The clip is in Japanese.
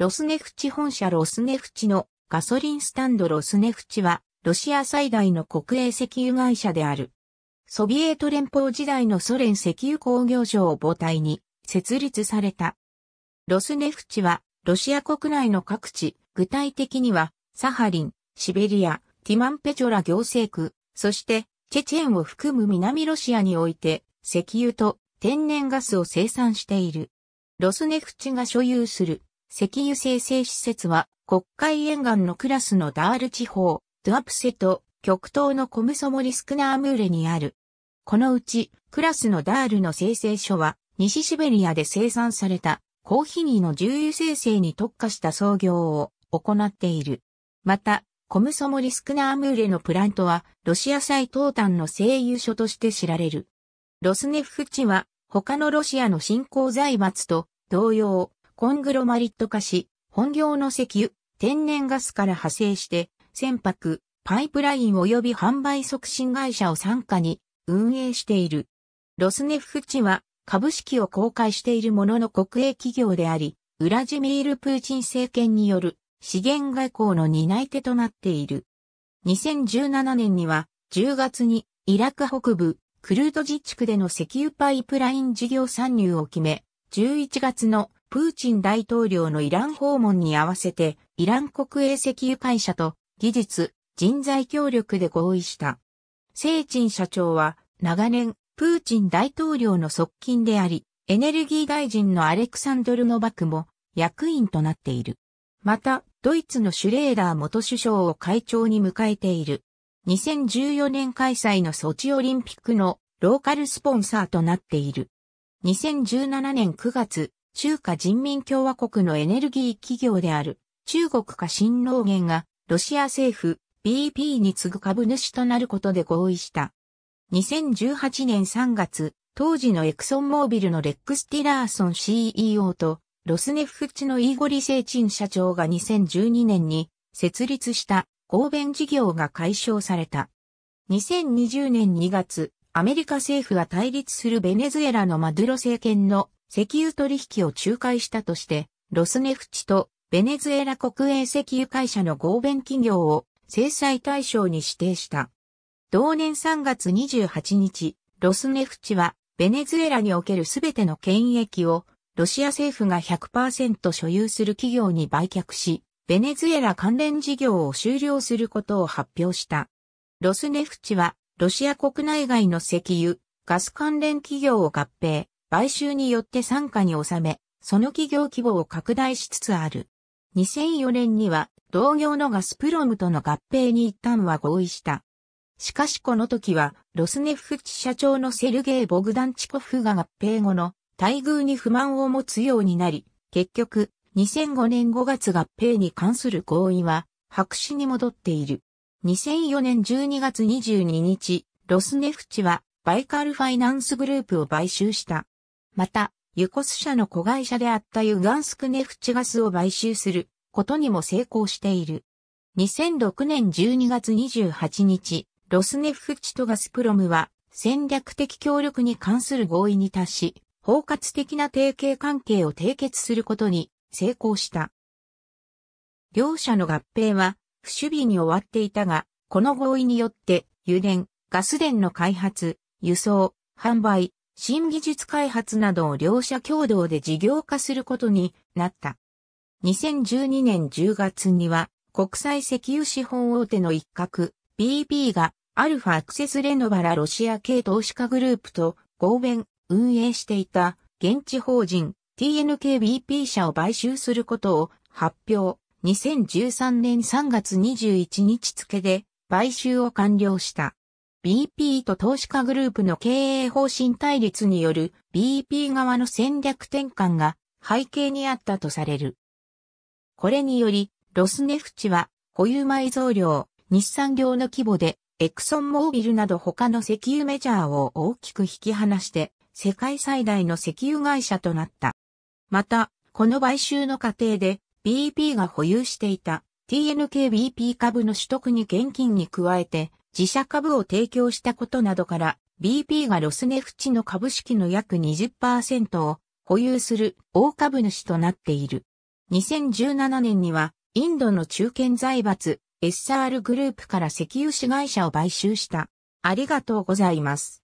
ロスネフチ本社ロスネフチのガソリンスタンドロスネフチは、ロシア最大の国営石油会社である。ソビエト連邦時代のソ連石油工業省を母体に設立された。ロスネフチは、ロシア国内の各地、具体的には、サハリン、シベリア、ティマンペチョラ行政区、そして、チェチェンを含む南ロシアにおいて、石油と天然ガスを生産している。ロスネフチが所有する石油生成施設は、国会沿岸のクラスのダール地方、ドゥアプセと極東のコムソモリスクナームーレにある。このうち、クラスのダールの生成所は、西シベリアで生産されたコーヒーの重油生成に特化した創業を行っている。また、コムソモリスクナームーレのプラントは、ロシア最東端の製油所として知られる。ロスネフチは、他のロシアの新興財閥と同様、コングロマリット化し、本業の石油、天然ガスから派生して、船舶、パイプライン及び販売促進会社を参加に運営している。ロスネフチは株式を公開しているものの国営企業であり、ウラジミール・プーチン政権による資源外交の担い手となっている。2017年には10月にイラク北部クルート自治区での石油パイプライン事業参入を決め、11月のプーチン大統領のイラン訪問に合わせて、イラン国営石油会社と技術、人材協力で合意した。セイチン社長は、長年、プーチン大統領の側近であり、エネルギー大臣のアレクサンドル・ノバクも役員となっている。また、ドイツのシュレーダー元首相を会長に迎えている。2014年開催のソチオリンピックのローカルスポンサーとなっている。2017年9月、中華人民共和国のエネルギー企業である中国化新農源がロシア政府 BP に次ぐ株主となることで合意した。2018年3月、当時のエクソンモービルのレックス・ティラーソン CEO とロスネフフチのイーゴリ・セイチン社長が2012年に設立した合弁事業が解消された。2020年2月、アメリカ政府が対立するベネズエラのマドゥロ政権の石油取引を仲介したとして、ロスネフチとベネズエラ国営石油会社の合弁企業を制裁対象に指定した。同年3月28日、ロスネフチはベネズエラにおけるすべての権益をロシア政府が100%所有する企業に売却し、ベネズエラ関連事業を終了することを発表した。ロスネフチはロシア国内外の石油、ガス関連企業を合併、買収によって参加に収め、その企業規模を拡大しつつある。2004年には同業のガスプロムとの合併に一旦は合意した。しかしこの時は、ロスネフチ社長のセルゲイ・ボグダンチコフが合併後の待遇に不満を持つようになり、結局、2005年5月合併に関する合意は、白紙に戻っている。2004年12月22日、ロスネフチは、バイカルファイナンスグループを買収した。また、ユコス社の子会社であったユガンスクネフチガスを買収することにも成功している。2006年12月28日、ロスネフチとガスプロムは戦略的協力に関する合意に達し、包括的な提携関係を締結することに成功した。両社の合併は不守備に終わっていたが、この合意によって油田、ガス田の開発、輸送、販売、新技術開発などを両社共同で事業化することになった。2012年10月には国際石油資本大手の一角 BP がアルファアクセスレノバラロシア系投資家グループと合弁運営していた現地法人 TNKBP 社を買収することを発表。2013年3月21日付で買収を完了した。BP と投資家グループの経営方針対立による BP 側の戦略転換が背景にあったとされる。これにより、ロスネフチは保有埋蔵量、日産業の規模で、エクソンモービルなど他の石油メジャーを大きく引き離して、世界最大の石油会社となった。また、この買収の過程で BP が保有していた TNKBP 株の取得に現金に加えて自社株を提供したことなどから、BP がロスネフチの株式の約20%を保有する大株主となっている。2017年には、インドの中堅財閥、SR グループから石油市会社を買収した。ありがとうございます。